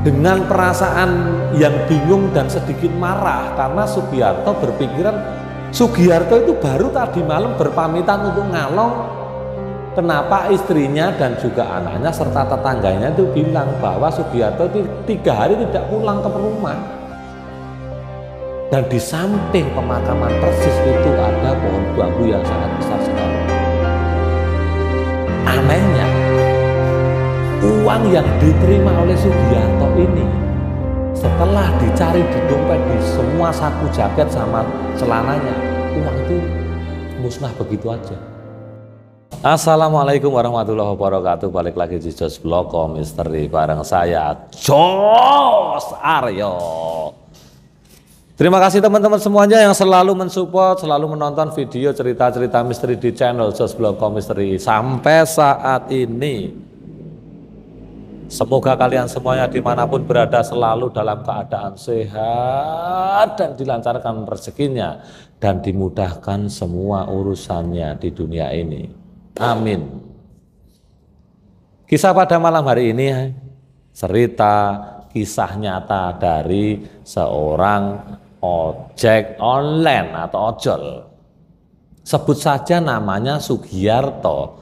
dengan perasaan yang bingung dan sedikit marah karena Sugiyarto berpikiran Sugiyarto itu baru tadi malam berpamitan untuk ngalong kenapa istrinya dan juga anaknya serta tetangganya itu bilang bahwa Sugiyarto itu tiga hari tidak pulang ke rumah dan di samping pemakaman persis itu ada pohon bambu yang sangat besar sekali anehnya uang yang diterima oleh Sugianto ini setelah dicari di dompet di semua saku jaket sama celananya uang itu musnah begitu aja Assalamualaikum warahmatullahi wabarakatuh balik lagi di Jos Bloko Misteri bareng saya Jos Aryo Terima kasih teman-teman semuanya yang selalu mensupport, selalu menonton video cerita-cerita misteri di channel Jos Bloko Misteri sampai saat ini. Semoga kalian semuanya dimanapun berada selalu dalam keadaan sehat dan dilancarkan rezekinya dan dimudahkan semua urusannya di dunia ini. Amin. Kisah pada malam hari ini cerita kisah nyata dari seorang ojek online atau ojol. Sebut saja namanya Sugiyarto.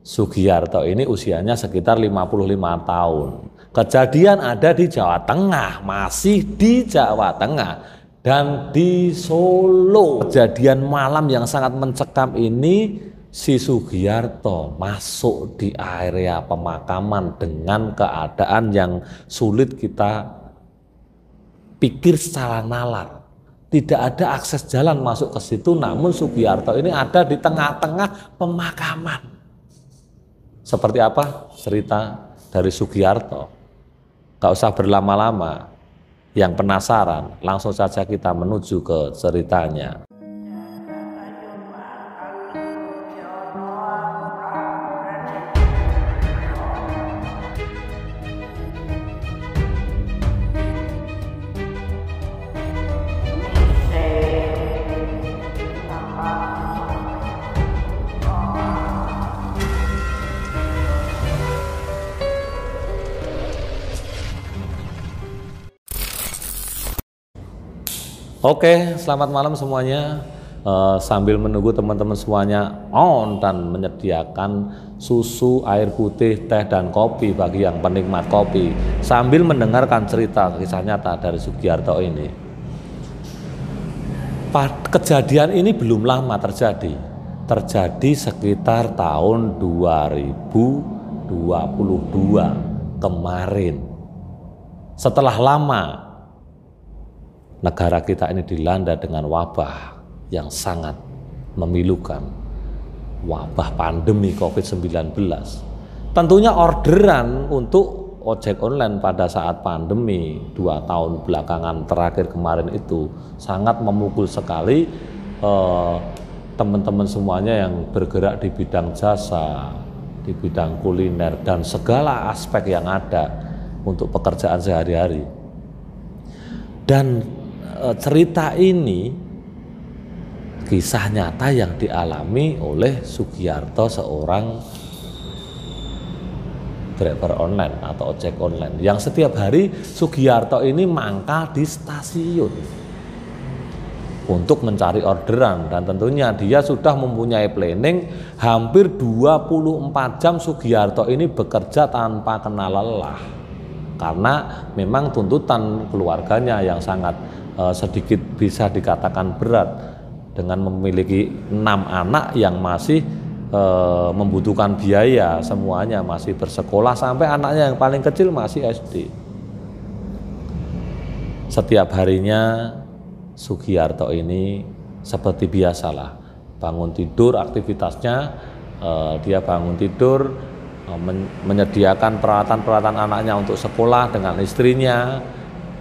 Sugiyarto ini usianya sekitar 55 tahun. Kejadian ada di Jawa Tengah, masih di Jawa Tengah dan di Solo. Kejadian malam yang sangat mencekam ini si Sugiyarto masuk di area pemakaman dengan keadaan yang sulit kita pikir secara nalar. Tidak ada akses jalan masuk ke situ, namun Sugiyarto ini ada di tengah-tengah pemakaman. Seperti apa cerita dari Sugiyarto. Gak usah berlama-lama. Yang penasaran, langsung saja kita menuju ke ceritanya. Oke, selamat malam semuanya. Uh, sambil menunggu teman-teman semuanya on dan menyediakan susu, air putih, teh dan kopi bagi yang penikmat kopi sambil mendengarkan cerita kisah nyata dari Sugiarto ini. Kejadian ini belum lama terjadi. Terjadi sekitar tahun 2022 kemarin. Setelah lama negara kita ini dilanda dengan wabah yang sangat memilukan, wabah pandemi COVID-19. Tentunya orderan untuk ojek online pada saat pandemi dua tahun belakangan terakhir kemarin itu sangat memukul sekali teman eh, teman-teman semuanya yang bergerak di bidang jasa, di bidang kuliner dan segala aspek yang ada untuk pekerjaan sehari-hari. Dan E, cerita ini kisah nyata yang dialami oleh Sugiyarto seorang driver online atau ojek online yang setiap hari Sugiyarto ini mangkal di stasiun untuk mencari orderan dan tentunya dia sudah mempunyai planning hampir 24 jam Sugiyarto ini bekerja tanpa kenal lelah karena memang tuntutan keluarganya yang sangat uh, sedikit bisa dikatakan berat dengan memiliki enam anak yang masih uh, membutuhkan biaya semuanya masih bersekolah sampai anaknya yang paling kecil masih SD. Setiap harinya Sugiyarto ini seperti biasalah bangun tidur aktivitasnya uh, dia bangun tidur men menyediakan peralatan-peralatan anaknya untuk sekolah dengan istrinya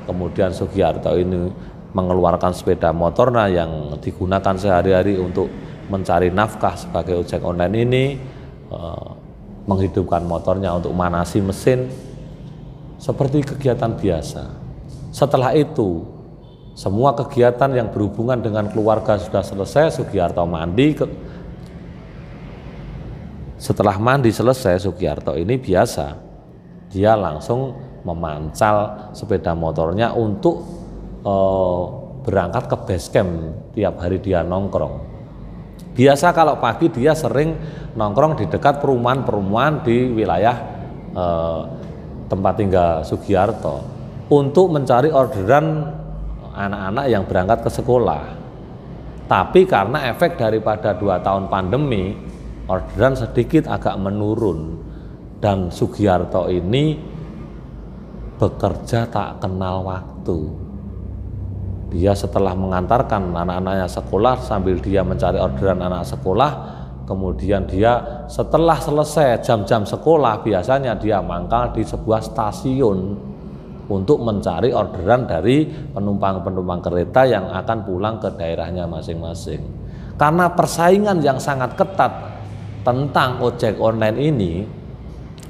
kemudian Sugiharto ini mengeluarkan sepeda motornya yang digunakan sehari-hari untuk mencari nafkah sebagai ojek online ini eh, menghidupkan motornya untuk manasi mesin seperti kegiatan biasa. Setelah itu, semua kegiatan yang berhubungan dengan keluarga sudah selesai, Sugiharto mandi. Setelah mandi selesai, Sugiharto ini biasa, dia langsung memancal sepeda motornya untuk e, berangkat ke base camp tiap hari dia nongkrong. Biasa kalau pagi dia sering nongkrong di dekat perumahan-perumahan di wilayah e, tempat tinggal Sugiyarto untuk mencari orderan anak-anak yang berangkat ke sekolah. Tapi karena efek daripada dua tahun pandemi, orderan sedikit agak menurun dan Sugiyarto ini bekerja tak kenal waktu. Dia setelah mengantarkan anak-anaknya sekolah sambil dia mencari orderan anak sekolah, kemudian dia setelah selesai jam-jam sekolah biasanya dia mangkal di sebuah stasiun untuk mencari orderan dari penumpang-penumpang kereta yang akan pulang ke daerahnya masing-masing. Karena persaingan yang sangat ketat tentang ojek online ini,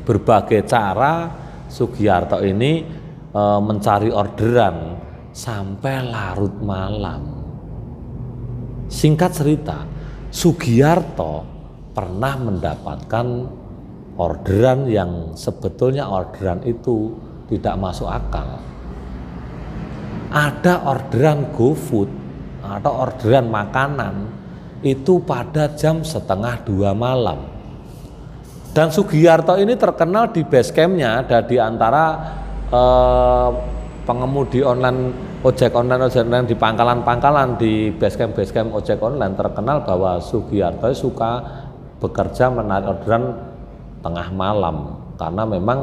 berbagai cara Sugiyarto ini e, mencari orderan sampai larut malam. Singkat cerita, Sugiyarto pernah mendapatkan orderan yang sebetulnya orderan itu tidak masuk akal. Ada orderan GoFood, atau orderan makanan itu pada jam setengah dua malam dan Sugiharto ini terkenal di base campnya ada di antara eh, pengemudi online ojek online ojek online di pangkalan-pangkalan di base camp base camp ojek online terkenal bahwa Sugiharto suka bekerja menarik orderan tengah malam karena memang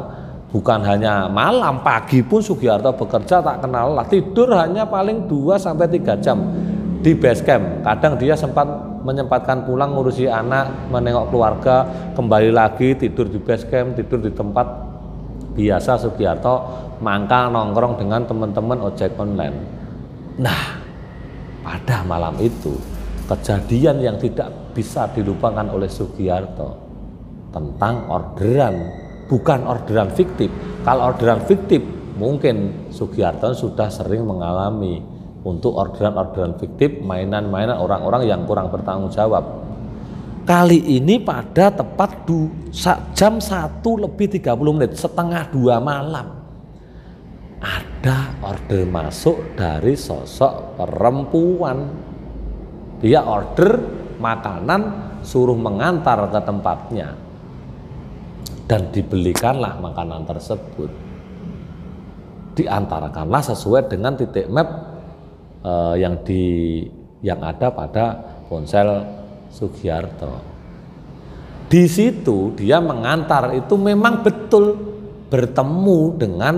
bukan hanya malam pagi pun Sugiharto bekerja tak kenal lah tidur hanya paling 2 sampai tiga jam di base camp. kadang dia sempat menyempatkan pulang ngurusi anak, menengok keluarga, kembali lagi tidur di base camp, tidur di tempat biasa Sugiyarto mangkal nongkrong dengan teman-teman ojek online. Nah, pada malam itu kejadian yang tidak bisa dilupakan oleh Sugiyarto tentang orderan bukan orderan fiktif kalau orderan fiktif mungkin Sugiyarto sudah sering mengalami untuk orderan-orderan fiktif, mainan-mainan orang-orang yang kurang bertanggung jawab. Kali ini pada tepat du, jam 1 lebih 30 menit, setengah dua malam. Ada order masuk dari sosok perempuan. Dia order makanan suruh mengantar ke tempatnya dan dibelikanlah makanan tersebut diantarakanlah sesuai dengan titik map eh, yang di yang ada pada ponsel Sugiharto. Di situ dia mengantar itu memang betul bertemu dengan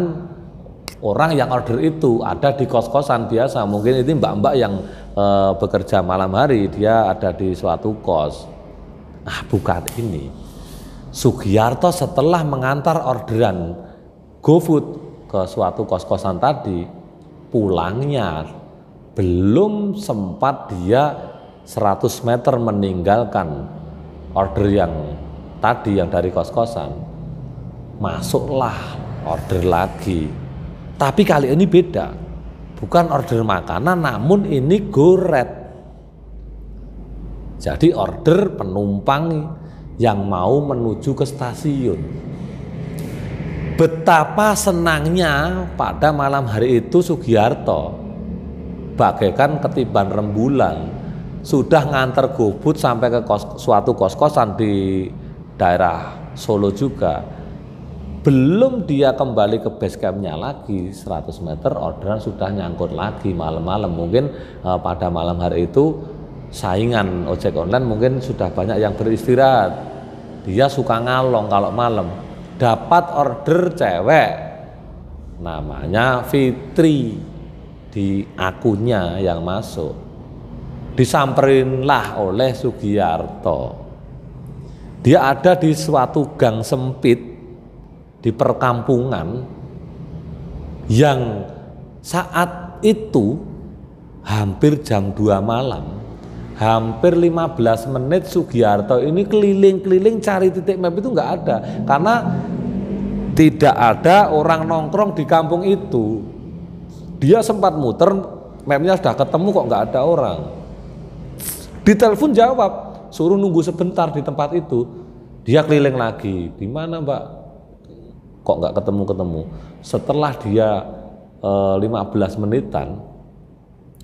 orang yang order itu ada di kos-kosan biasa mungkin ini mbak-mbak yang e, bekerja malam hari dia ada di suatu kos ah bukan ini Sugiyarto setelah mengantar orderan GoFood ke suatu kos-kosan tadi pulangnya belum sempat dia 100 meter meninggalkan order yang tadi yang dari kos-kosan masuklah order lagi tapi kali ini beda bukan order makanan namun ini goret jadi order penumpang yang mau menuju ke stasiun betapa senangnya pada malam hari itu Sugiharto bagaikan ketiban rembulan sudah nganter gobut sampai ke kos, suatu kos-kosan di daerah Solo juga belum dia kembali ke base campnya lagi 100 meter orderan sudah nyangkut lagi malam-malam mungkin eh, pada malam hari itu saingan ojek online mungkin sudah banyak yang beristirahat dia suka ngalong kalau malam dapat order cewek namanya Fitri di akunya yang masuk disamperinlah oleh Sugiyarto dia ada di suatu gang sempit di perkampungan yang saat itu hampir jam 2 malam hampir 15 menit Sugiyarto ini keliling-keliling cari titik map itu enggak ada karena tidak ada orang nongkrong di kampung itu dia sempat muter, mapnya sudah ketemu kok nggak ada orang. di telepon jawab, suruh nunggu sebentar di tempat itu. Dia keliling lagi, di mana mbak? Kok nggak ketemu-ketemu? Setelah dia e, eh, 15 menitan,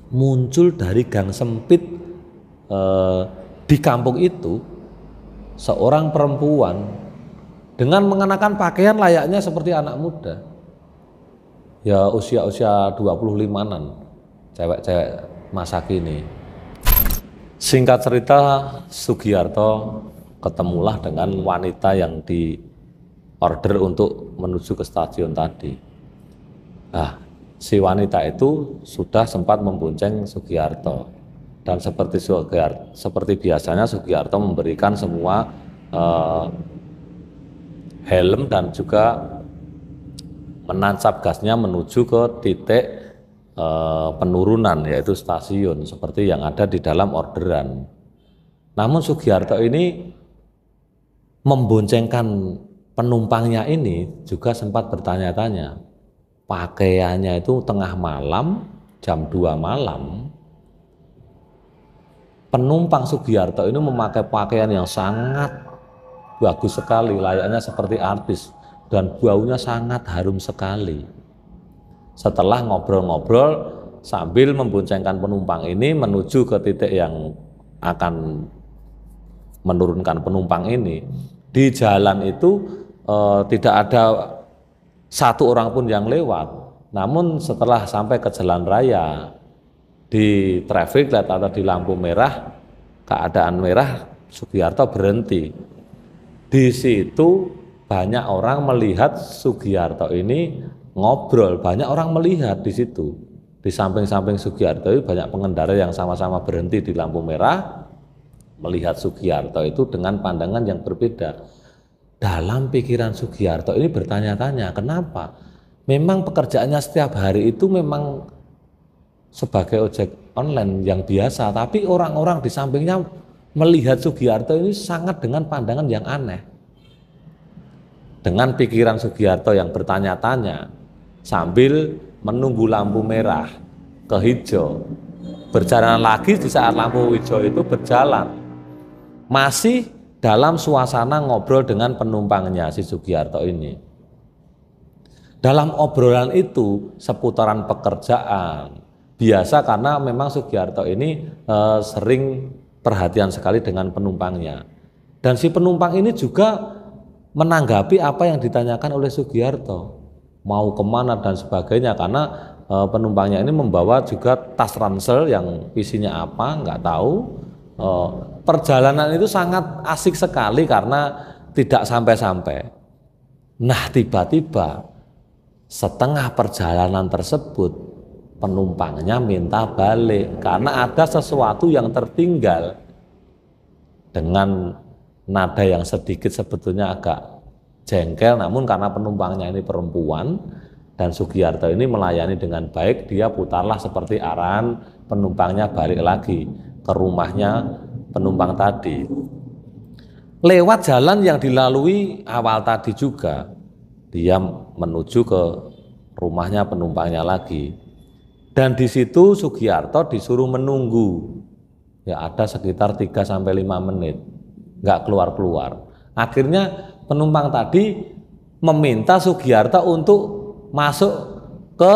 muncul dari gang sempit e, di kampung itu seorang perempuan dengan mengenakan pakaian layaknya seperti anak muda ya usia-usia 25-an cewek-cewek masa kini. Singkat cerita, Sugiyarto ketemulah dengan wanita yang di order untuk menuju ke stasiun tadi. Nah, si wanita itu sudah sempat membonceng Sugiyarto dan seperti Sugiyarto, seperti biasanya Sugiyarto memberikan semua uh, helm dan juga menancap gasnya menuju ke titik e, penurunan yaitu stasiun seperti yang ada di dalam orderan. Namun Sugiharto ini memboncengkan penumpangnya ini juga sempat bertanya-tanya. Pakaiannya itu tengah malam, jam 2 malam, penumpang Sugiharto ini memakai pakaian yang sangat bagus sekali, layaknya seperti artis dan baunya sangat harum sekali. Setelah ngobrol-ngobrol sambil memboncengkan penumpang ini menuju ke titik yang akan menurunkan penumpang ini, di jalan itu e, tidak ada satu orang pun yang lewat. Namun setelah sampai ke jalan raya di traffic light atau di lampu merah, keadaan merah Sugiharto berhenti. Di situ banyak orang melihat Sugiyarto ini ngobrol, banyak orang melihat di situ. Di samping-samping Sugiyarto itu banyak pengendara yang sama-sama berhenti di lampu merah melihat Sugiyarto itu dengan pandangan yang berbeda. Dalam pikiran Sugiyarto ini bertanya-tanya, kenapa? Memang pekerjaannya setiap hari itu memang sebagai ojek online yang biasa, tapi orang-orang di sampingnya melihat Sugiyarto ini sangat dengan pandangan yang aneh dengan pikiran Sugiharto yang bertanya-tanya sambil menunggu lampu merah ke hijau berjalan lagi di saat lampu hijau itu berjalan masih dalam suasana ngobrol dengan penumpangnya si Sugiharto ini dalam obrolan itu seputaran pekerjaan biasa karena memang Sugiharto ini e, sering perhatian sekali dengan penumpangnya dan si penumpang ini juga menanggapi apa yang ditanyakan oleh Sugiharto mau kemana dan sebagainya karena e, penumpangnya ini membawa juga tas ransel yang isinya apa nggak tahu e, perjalanan itu sangat asik sekali karena tidak sampai-sampai nah tiba-tiba setengah perjalanan tersebut penumpangnya minta balik karena ada sesuatu yang tertinggal dengan nada yang sedikit sebetulnya agak jengkel namun karena penumpangnya ini perempuan dan Sugiyarto ini melayani dengan baik dia putarlah seperti arahan penumpangnya balik lagi ke rumahnya penumpang tadi lewat jalan yang dilalui awal tadi juga dia menuju ke rumahnya penumpangnya lagi dan di situ Sugiyarto disuruh menunggu ya ada sekitar 3 sampai 5 menit nggak keluar-keluar. Akhirnya penumpang tadi meminta Sugiharto untuk masuk ke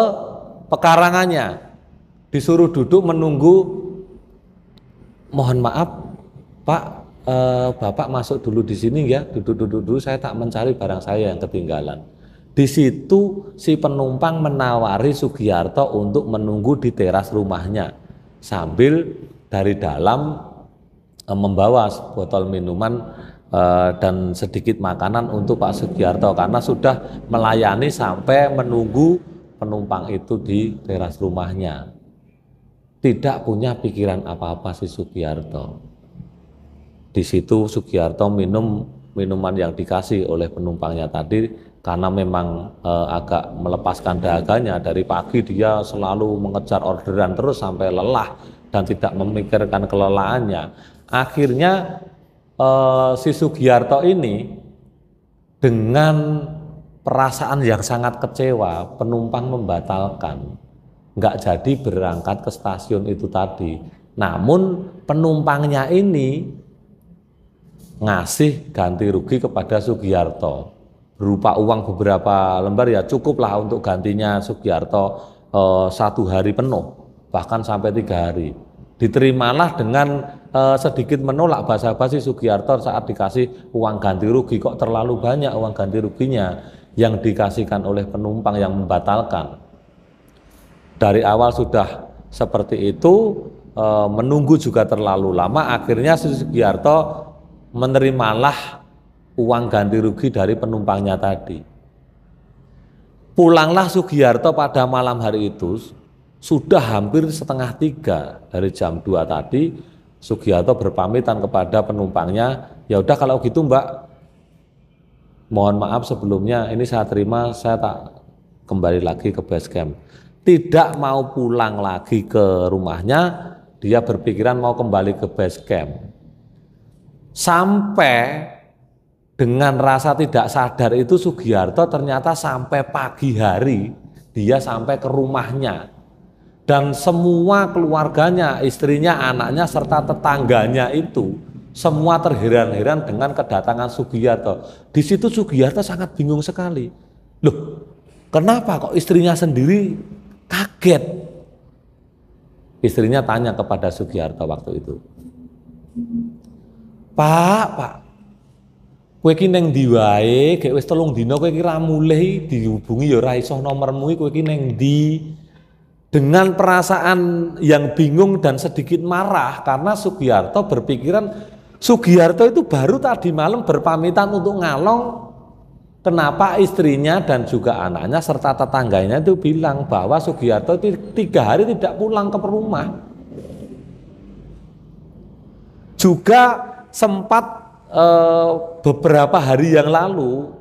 pekarangannya. Disuruh duduk menunggu mohon maaf Pak eh, Bapak masuk dulu di sini ya duduk-duduk dulu saya tak mencari barang saya yang ketinggalan di situ si penumpang menawari Sugiharto untuk menunggu di teras rumahnya sambil dari dalam Eh, membawa botol minuman eh, dan sedikit makanan untuk Pak Sugiarto karena sudah melayani sampai menunggu penumpang itu di teras rumahnya. Tidak punya pikiran apa-apa si Sugiarto. Di situ Sugiarto minum minuman yang dikasih oleh penumpangnya tadi karena memang e, agak melepaskan dahaganya dari pagi dia selalu mengejar orderan terus sampai lelah dan tidak memikirkan kelelahannya akhirnya uh, si Sugiarto ini dengan perasaan yang sangat kecewa, penumpang membatalkan, nggak jadi berangkat ke stasiun itu tadi. Namun penumpangnya ini ngasih ganti rugi kepada Sugiarto berupa uang beberapa lembar ya cukuplah untuk gantinya Sugiarto eh, satu hari penuh bahkan sampai tiga hari diterimalah dengan eh, sedikit menolak bahasa basi Sugiarto saat dikasih uang ganti rugi kok terlalu banyak uang ganti ruginya yang dikasihkan oleh penumpang yang membatalkan. Dari awal sudah seperti itu eh, menunggu juga terlalu lama akhirnya Sugiarto menerimalah uang ganti rugi dari penumpangnya tadi. Pulanglah Sugiarto pada malam hari itu sudah hampir setengah tiga dari jam dua tadi Sugiharto berpamitan kepada penumpangnya, ya udah kalau gitu Mbak, mohon maaf sebelumnya ini saya terima, saya tak kembali lagi ke base camp. Tidak mau pulang lagi ke rumahnya, dia berpikiran mau kembali ke base camp. Sampai dengan rasa tidak sadar itu Sugiyarto ternyata sampai pagi hari dia sampai ke rumahnya dan semua keluarganya, istrinya, anaknya serta tetangganya itu semua terheran-heran dengan kedatangan Sugiyato. Di situ Sugiyato sangat bingung sekali. Loh, kenapa kok istrinya sendiri kaget? Istrinya tanya kepada Sugiharto waktu itu. Pak, Pak, kuekineng ki ning ndi kue wis telung dino, kue ki ra dihubungi ya iso nomormu kue ki dengan perasaan yang bingung dan sedikit marah karena Sugiharto berpikiran Sugiharto itu baru tadi malam berpamitan untuk ngalong kenapa istrinya dan juga anaknya serta tetangganya itu bilang bahwa Sugiharto tiga hari tidak pulang ke rumah juga sempat e, beberapa hari yang lalu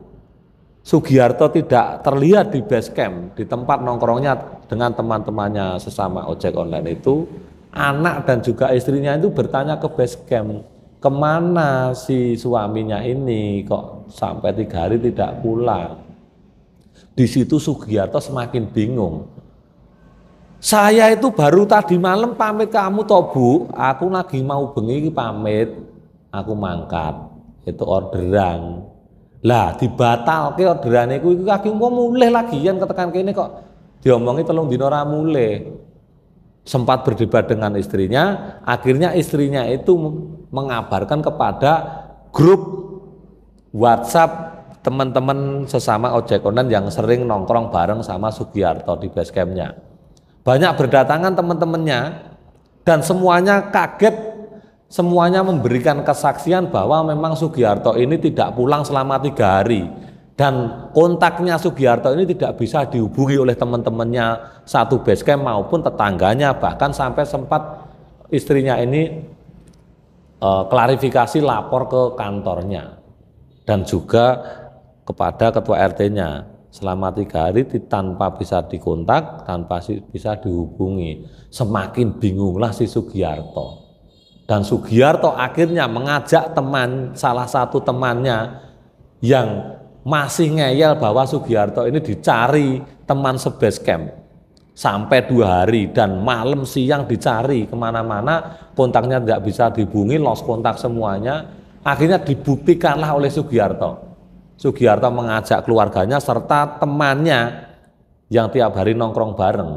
Sugiharto tidak terlihat di base camp, di tempat nongkrongnya dengan teman-temannya sesama ojek online itu, anak dan juga istrinya itu bertanya ke base camp, kemana si suaminya ini kok sampai tiga hari tidak pulang. Di situ Sugiharto semakin bingung. Saya itu baru tadi malam pamit kamu toh bu, aku lagi mau bengi pamit, aku mangkat, itu orderan lah ke orderan itu itu kaki mulai yang yang ketekan ini kok diomongi tolong dinora mulai Sempat berdebat dengan istrinya, akhirnya istrinya itu mengabarkan kepada grup WhatsApp teman-teman sesama ojek online yang sering nongkrong bareng sama Sugiarto di basecampnya. Banyak berdatangan teman-temannya dan semuanya kaget semuanya memberikan kesaksian bahwa memang Sugiharto ini tidak pulang selama tiga hari dan kontaknya Sugiharto ini tidak bisa dihubungi oleh teman-temannya satu basecamp maupun tetangganya bahkan sampai sempat istrinya ini e, klarifikasi lapor ke kantornya dan juga kepada ketua RT-nya selama tiga hari tanpa bisa dikontak tanpa bisa dihubungi semakin bingunglah si Sugiharto dan Sugiarto akhirnya mengajak teman, salah satu temannya yang masih ngeyel bahwa Sugiarto ini dicari teman camp sampai dua hari dan malam siang dicari kemana-mana kontaknya tidak bisa dihubungi los kontak semuanya akhirnya dibuktikanlah oleh Sugiarto Sugiarto mengajak keluarganya serta temannya yang tiap hari nongkrong bareng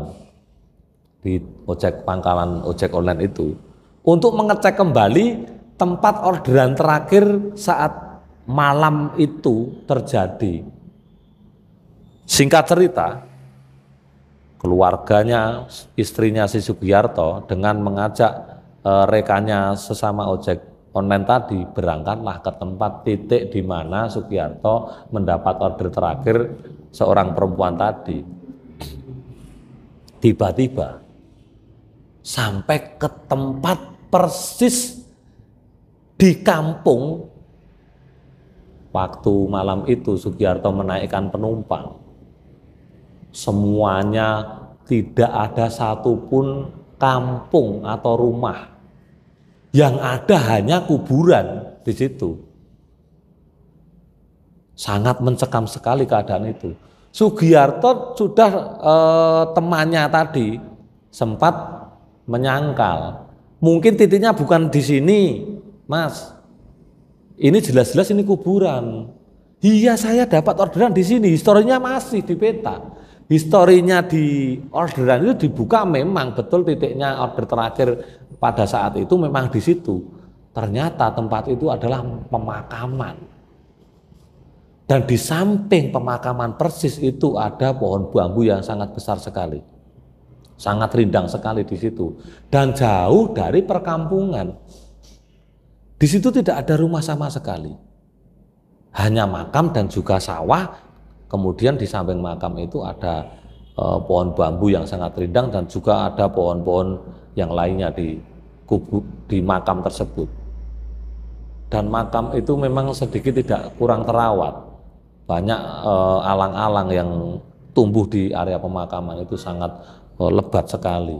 di ojek pangkalan ojek online itu untuk mengecek kembali tempat orderan terakhir saat malam itu terjadi. Singkat cerita, keluarganya, istrinya si Sugiyarto dengan mengajak e, rekannya sesama ojek online tadi berangkatlah ke tempat titik di mana Sugiyarto mendapat order terakhir seorang perempuan tadi. Tiba-tiba sampai ke tempat persis di kampung waktu malam itu Sugiharto menaikkan penumpang semuanya tidak ada satupun kampung atau rumah yang ada hanya kuburan di situ sangat mencekam sekali keadaan itu Sugiharto sudah eh, temannya tadi sempat menyangkal. Mungkin titiknya bukan di sini, Mas. Ini jelas-jelas ini kuburan. Iya, saya dapat orderan di sini. Historinya masih di peta. Historinya di orderan itu dibuka memang betul titiknya order terakhir pada saat itu memang di situ. Ternyata tempat itu adalah pemakaman. Dan di samping pemakaman persis itu ada pohon bambu yang sangat besar sekali sangat rindang sekali di situ dan jauh dari perkampungan. Di situ tidak ada rumah sama sekali. Hanya makam dan juga sawah. Kemudian di samping makam itu ada e, pohon bambu yang sangat rindang dan juga ada pohon-pohon yang lainnya di kubu di makam tersebut. Dan makam itu memang sedikit tidak kurang terawat. Banyak eh, alang-alang e, yang tumbuh di area pemakaman itu sangat Oh, lebat sekali.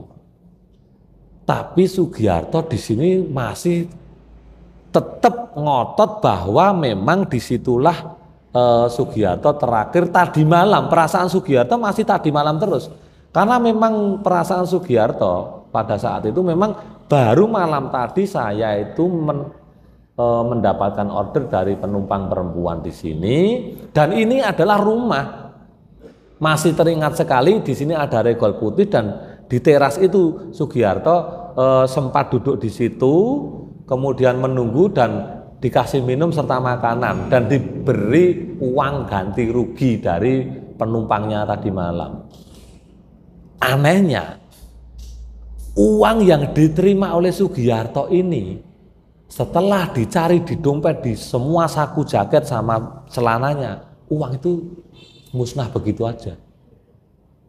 Tapi Sugiharto di sini masih tetap ngotot bahwa memang disitulah eh, Sugiharto terakhir tadi malam perasaan Sugiharto masih tadi malam terus karena memang perasaan Sugiharto pada saat itu memang baru malam tadi saya itu men, e, mendapatkan order dari penumpang perempuan di sini dan ini adalah rumah masih teringat sekali di sini ada regol putih dan di teras itu Sugiharto e, sempat duduk di situ, kemudian menunggu dan dikasih minum serta makanan dan diberi uang ganti rugi dari penumpangnya tadi malam. Anehnya, uang yang diterima oleh Sugiharto ini setelah dicari di dompet di semua saku jaket sama celananya, uang itu musnah begitu aja.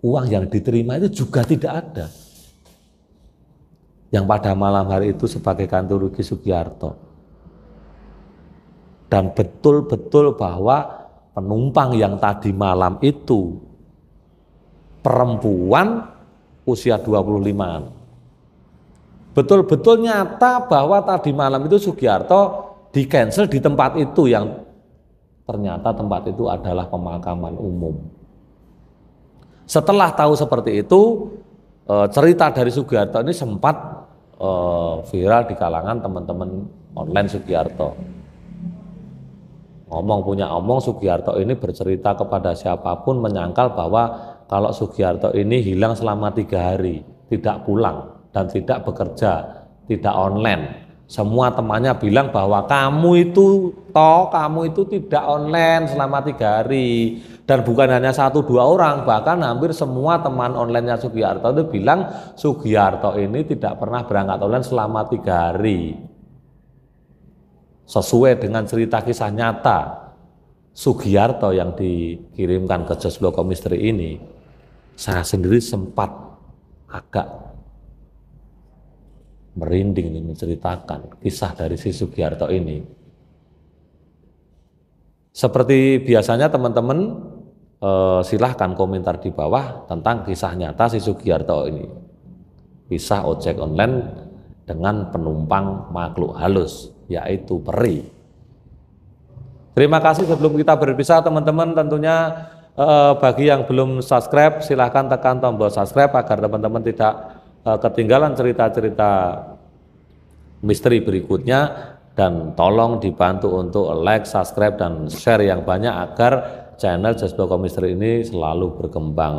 Uang yang diterima itu juga tidak ada. Yang pada malam hari itu sebagai kantor Rugi Sugiyarto. Dan betul-betul bahwa penumpang yang tadi malam itu perempuan usia 25-an. Betul-betul nyata bahwa tadi malam itu Sugiyarto di cancel di tempat itu yang ternyata tempat itu adalah pemakaman umum. Setelah tahu seperti itu, eh, cerita dari Sugiharto ini sempat eh, viral di kalangan teman-teman online Sugiharto. Ngomong punya omong, Sugiharto ini bercerita kepada siapapun menyangkal bahwa kalau Sugiharto ini hilang selama tiga hari, tidak pulang dan tidak bekerja, tidak online, semua temannya bilang bahwa kamu itu toh kamu itu tidak online selama tiga hari dan bukan hanya satu dua orang bahkan hampir semua teman onlinenya Sugiharto itu bilang Sugiharto ini tidak pernah berangkat online selama tiga hari sesuai dengan cerita kisah nyata Sugiharto yang dikirimkan ke Joslo Komistri ini saya sendiri sempat agak merinding ini menceritakan kisah dari si Sugiharto ini. Seperti biasanya teman-teman eh, silahkan komentar di bawah tentang kisah nyata si Sugiharto ini. Kisah ojek online dengan penumpang makhluk halus, yaitu peri. Terima kasih sebelum kita berpisah teman-teman tentunya eh, bagi yang belum subscribe silahkan tekan tombol subscribe agar teman-teman tidak Eh, ketinggalan cerita-cerita misteri berikutnya dan tolong dibantu untuk like, subscribe dan share yang banyak agar channel Jasboko Misteri ini selalu berkembang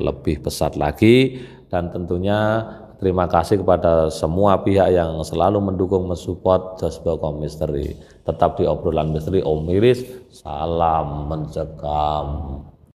lebih pesat lagi dan tentunya terima kasih kepada semua pihak yang selalu mendukung mensupport Jasboko Misteri. Tetap di obrolan misteri Om Miris, salam mencekam.